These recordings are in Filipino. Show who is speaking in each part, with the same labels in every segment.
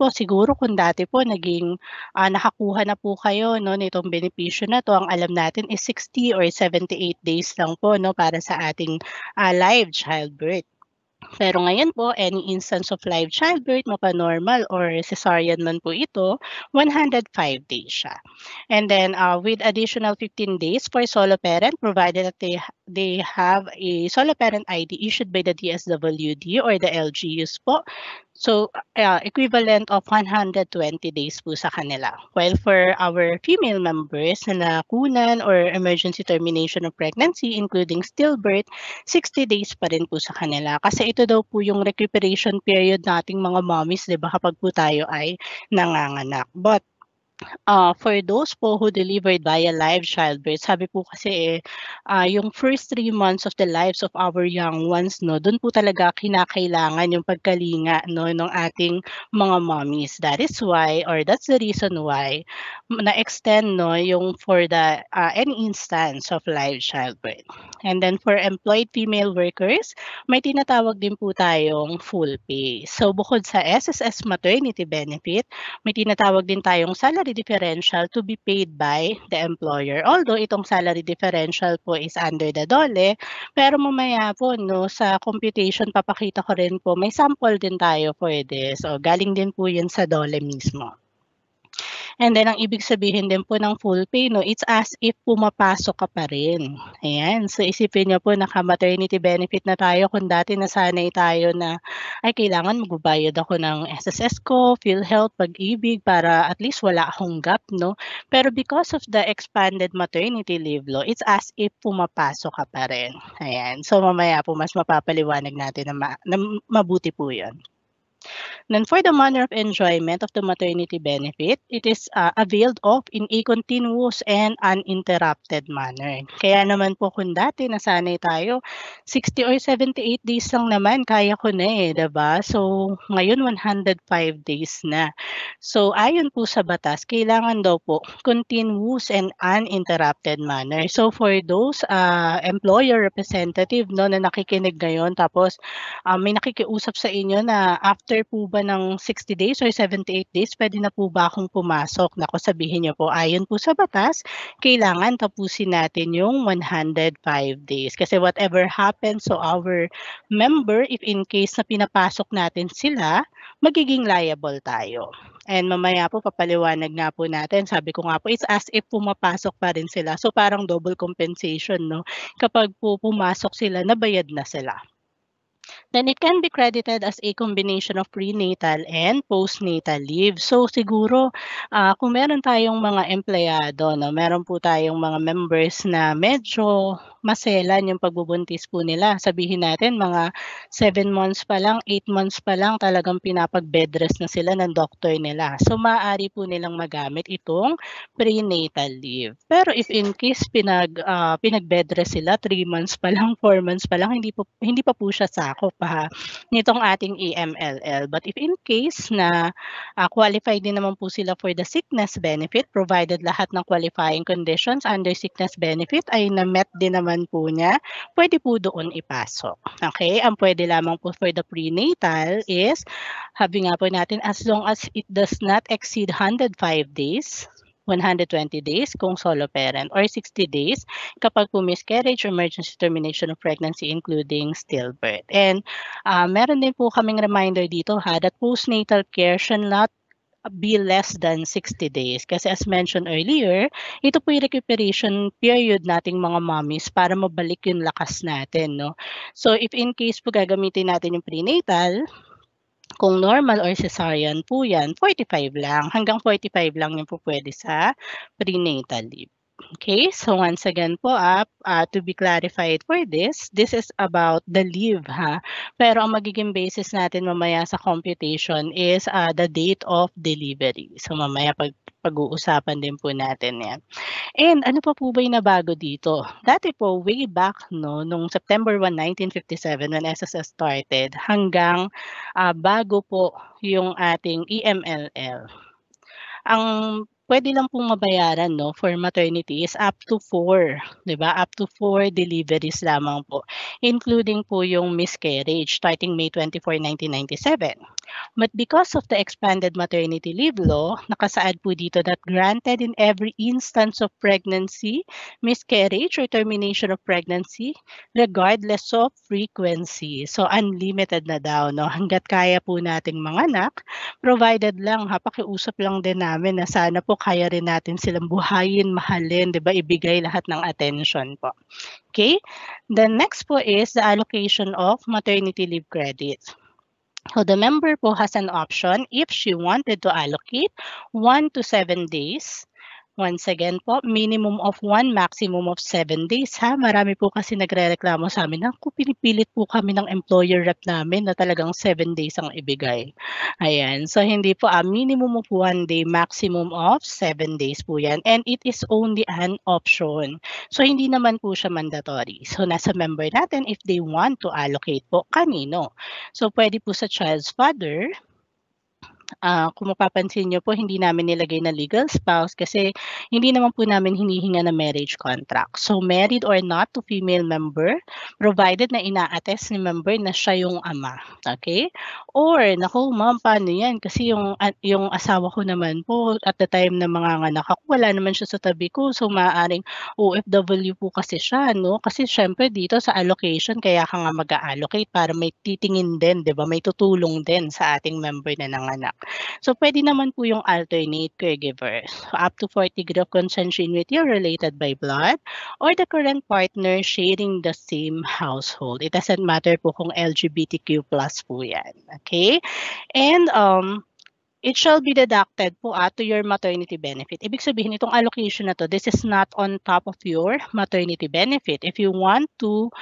Speaker 1: po siguro kung dati po naging, ah, nakakuha na po kayo 'no nitong benepisyo na 'to, ang alam natin is 60 or 78 days lang po 'no para sa ating, ah, live childbirth. Pero ngayon po, any instance of live childbirth, mapa-normal or cesarean man po ito, 105 days siya. And then, uh, with additional 15 days for solo parent provided that they they have a solo parent ID issued by the DSWD or the LGUs po. So, uh, equivalent of 120 days po sa kanila. While for our female members na nakunan or emergency termination of pregnancy, including stillbirth, 60 days pa rin po sa kanila. Kasi ito daw po yung recuperation period nating mga mommies, di ba, kapag po tayo ay nanganganak. But Ah, for those po who delivered via live childbirth, sabi po kasi eh, ah, yung first three months of the lives of our young ones, no, doon po talaga kinakailangan yung pagkalinga no, ng ating mga mommies. That is why, or that's the reason why, mm, na-extend no, yung for the ah, any instance of live childbirth. And then for employed female workers, may tinatawag din po tayong full pay. So bukod sa SSS maternity benefit, may tinatawag din tayong salary salary differential to be paid by the employer. Although itong salary differential po is under the DOLE, pero mamaya po no, sa computation papakita ko rin po, may sample din tayo pwede. So galing din po yun sa DOLE mismo. And then, ang ibig sabihin din po ng full pay, no, it's as if pumapasok ka pa rin. Ayan. So, isipin niyo po, naka-maternity benefit na tayo kung dati nasanay tayo na, ay, kailangan magbabayad ako ng SSS ko, PhilHealth, pag-ibig, para at least wala akong gap, no? Pero because of the expanded maternity leave law, it's as if pumapasok ka pa rin. Ayan. So, mamaya po, mas mapapaliwanag natin na, ma- na mabuti po yun. Then for the manner of enjoyment of the maternity benefit, it is uh, availed of in a continuous and uninterrupted manner. Kaya naman po kung dati nasanay tayo, 60 or 78 days lang naman, kaya ko na eh, ba? Diba? So ngayon 105 days na. So ayon po sa batas, kailangan daw po continuous and uninterrupted manner. So for those uh, employer representative no, na nakikinig ngayon, tapos uh, may nakikiusap sa inyo na after po ba ba ng 60 days or 78 days, pwede na po ba akong pumasok? Nako, sabihin niyo po, ayon po sa batas, kailangan tapusin natin yung 105 days. Kasi whatever happens to our member, if in case na pinapasok natin sila, magiging liable tayo. And mamaya po, papaliwanag nga po natin. Sabi ko nga po, it's as if pumapasok pa rin sila. So parang double compensation, no? Kapag po pumasok sila, nabayad na sila then it can be credited as a combination of prenatal and postnatal leave. So siguro uh, kung meron tayong mga empleyado, no, meron po tayong mga members na medyo maselan yung pagbubuntis po nila. Sabihin natin mga 7 months pa lang, 8 months pa lang talagang pinapag-bed na sila ng doktor nila. So maaari po nilang magamit itong prenatal leave. Pero if in case pinag uh, ah, pinag-bed sila 3 months pa lang, 4 months pa lang, hindi po hindi pa po siya sakop pa nitong ating EMLL. But if in case na uh, qualified din naman po sila for the sickness benefit, provided lahat ng qualifying conditions under sickness benefit ay na-met din naman po niya, pwede po doon ipasok. Okay, ang pwede lamang po for the prenatal is, habi nga po natin, as long as it does not exceed 105 days, 120 days kung solo parent or 60 days kapag po miscarriage, emergency termination of pregnancy including stillbirth. And uh, meron din po kaming reminder dito ha that postnatal care should not be less than 60 days. Kasi as mentioned earlier, ito po yung recuperation period nating mga mommies para mabalik yung lakas natin. No? So if in case po gagamitin natin yung prenatal, kung normal or cesarean po yan, 45 lang. Hanggang 45 lang yung po pwede sa prenatal leave. Okay, so once again po, uh, uh, to be clarified for this, this is about the leave ha. Pero ang magiging basis natin mamaya sa computation is uh, the date of delivery. So mamaya pag pag-uusapan din po natin yan. And ano pa po ba yung nabago dito? Dati po, way back no, nung September 1, 1957 when SSS started hanggang uh, bago po yung ating EMLL. Ang pwede lang pong mabayaran no for maternity is up to 4, 'di ba? Up to 4 deliveries lamang po, including po yung miscarriage starting May 24, 1997. But because of the expanded maternity leave law, nakasaad po dito that granted in every instance of pregnancy, miscarriage or termination of pregnancy regardless of frequency. So unlimited na daw no hangga't kaya po nating manganak, provided lang ha pakiusap lang din namin na sana po kaya rin natin silang buhayin, mahalin, 'di ba? Ibigay lahat ng attention po. Okay? The next po is the allocation of maternity leave credits. So the member po has an option if she wanted to allocate 1 to 7 days Once again po, minimum of 1, maximum of 7 days ha. Marami po kasi nagre-reklamo sa amin na pinipilit po kami ng employer rep namin na talagang 7 days ang ibigay. Ayan, so hindi po, ah, minimum of 1 day, maximum of 7 days po yan. And it is only an option. So hindi naman po siya mandatory. So nasa member natin if they want to allocate po kanino. So pwede po sa child's father, Ah, kung mapapansin niyo po hindi namin nilagay na legal spouse kasi hindi naman po namin hinihinga na marriage contract. So married or not to female member provided na ina-attest ni member na siya yung ama. Okay? Or naku ma'am paano yan kasi yung ah, yung asawa ko naman po at the time na mga anak ako wala naman siya sa tabi ko so maaaring OFW po kasi siya no kasi syempre dito sa allocation kaya ka nga mag-allocate para may titingin din 'di ba may tutulong din sa ating member na nanganak. So, pwede naman po yung alternate caregivers. So, up to 40 degree of consanguinity are related by blood or the current partner sharing the same household. It doesn't matter po kung LGBTQ plus po yan. Okay? And, um, it shall be deducted po ah, to your maternity benefit. Ibig sabihin, itong allocation na to, this is not on top of your maternity benefit. If you want to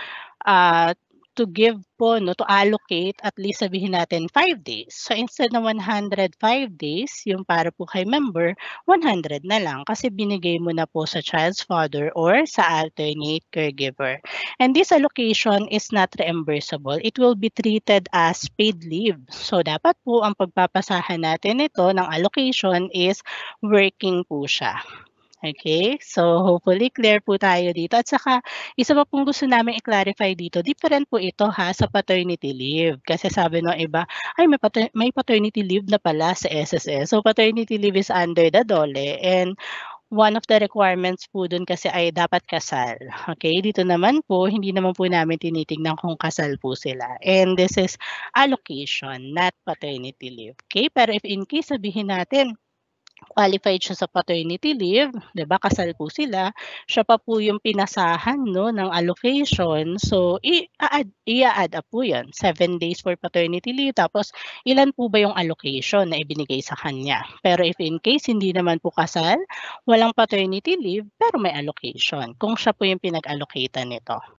Speaker 1: uh, to give po, no, to allocate at least sabihin natin 5 days. So instead na 105 days, yung para po kay member, 100 na lang kasi binigay mo na po sa child's father or sa alternate caregiver. And this allocation is not reimbursable. It will be treated as paid leave. So dapat po ang pagpapasahan natin ito ng allocation is working po siya. Okay? So, hopefully clear po tayo dito. At saka, isa pa pong gusto namin i-clarify dito, different po ito ha sa paternity leave. Kasi sabi ng iba, ay may, pater- may paternity leave na pala sa SSS. So, paternity leave is under the DOLE. And one of the requirements po dun kasi ay dapat kasal. Okay? Dito naman po, hindi naman po namin tinitingnan kung kasal po sila. And this is allocation, not paternity leave. Okay? Pero if in case sabihin natin, Qualified siya sa paternity leave, 'di ba, kasal po sila. Siya pa po yung pinasahan no ng allocation. So i-add i-add up po 'yan. 7 days for paternity leave tapos ilan po ba yung allocation na ibinigay sa kanya. Pero if in case hindi naman po kasal, walang paternity leave pero may allocation kung siya po yung pinag allocate nito.